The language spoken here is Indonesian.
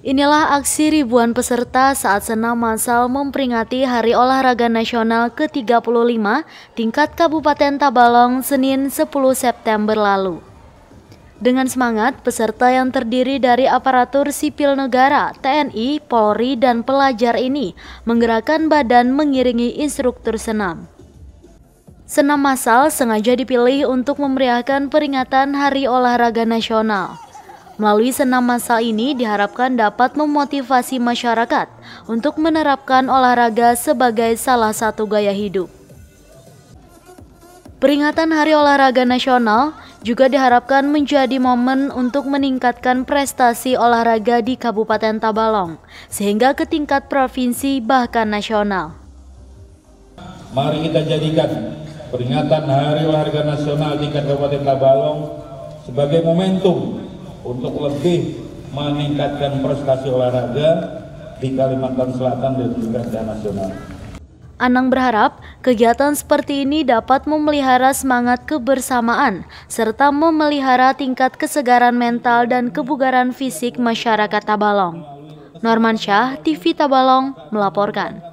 Inilah aksi ribuan peserta saat senam massal memperingati Hari Olahraga Nasional ke-35 tingkat Kabupaten Tabalong Senin 10 September lalu. Dengan semangat, peserta yang terdiri dari aparatur sipil negara, TNI, Polri, dan pelajar ini menggerakkan badan mengiringi instruktur senam. Senam massal sengaja dipilih untuk memeriahkan peringatan Hari Olahraga Nasional. Melalui senam massal ini diharapkan dapat memotivasi masyarakat untuk menerapkan olahraga sebagai salah satu gaya hidup. Peringatan Hari Olahraga Nasional juga diharapkan menjadi momen untuk meningkatkan prestasi olahraga di Kabupaten Tabalong, sehingga ke tingkat provinsi bahkan nasional. Mari kita jadikan peringatan Hari Olahraga Nasional di Kabupaten Tabalong sebagai momentum untuk lebih meningkatkan prestasi olahraga di Kalimantan Selatan dan di nasional. Anang berharap kegiatan seperti ini dapat memelihara semangat kebersamaan serta memelihara tingkat kesegaran mental dan kebugaran fisik masyarakat Tabalong. Norman Syah, TV Tabalong melaporkan.